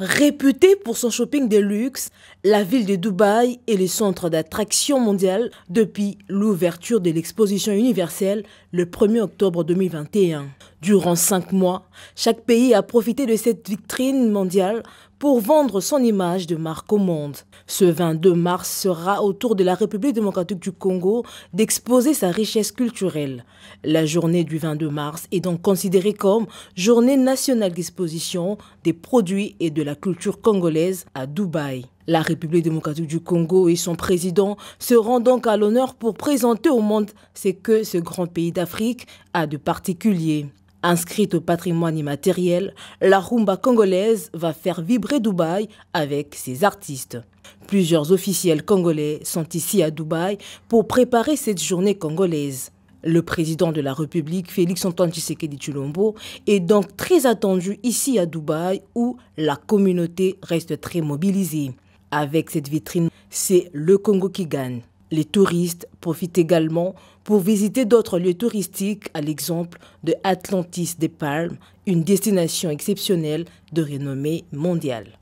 Réputée pour son shopping de luxe, la ville de Dubaï est le centre d'attraction mondiale depuis l'ouverture de l'exposition universelle le 1er octobre 2021. Durant cinq mois, chaque pays a profité de cette vitrine mondiale pour vendre son image de marque au monde. Ce 22 mars sera au tour de la République démocratique du Congo d'exposer sa richesse culturelle. La journée du 22 mars est donc considérée comme journée nationale d'exposition des produits et de la culture congolaise à Dubaï. La République démocratique du Congo et son président se rendent donc à l'honneur pour présenter au monde ce que ce grand pays d'Afrique a de particulier. Inscrite au patrimoine immatériel, la rumba congolaise va faire vibrer Dubaï avec ses artistes. Plusieurs officiels congolais sont ici à Dubaï pour préparer cette journée congolaise. Le président de la République, Félix Antoine Tshisekedi Chulombo, est donc très attendu ici à Dubaï où la communauté reste très mobilisée. Avec cette vitrine, c'est le Congo qui gagne. Les touristes profitent également pour visiter d'autres lieux touristiques, à l'exemple de Atlantis des Palmes, une destination exceptionnelle de renommée mondiale.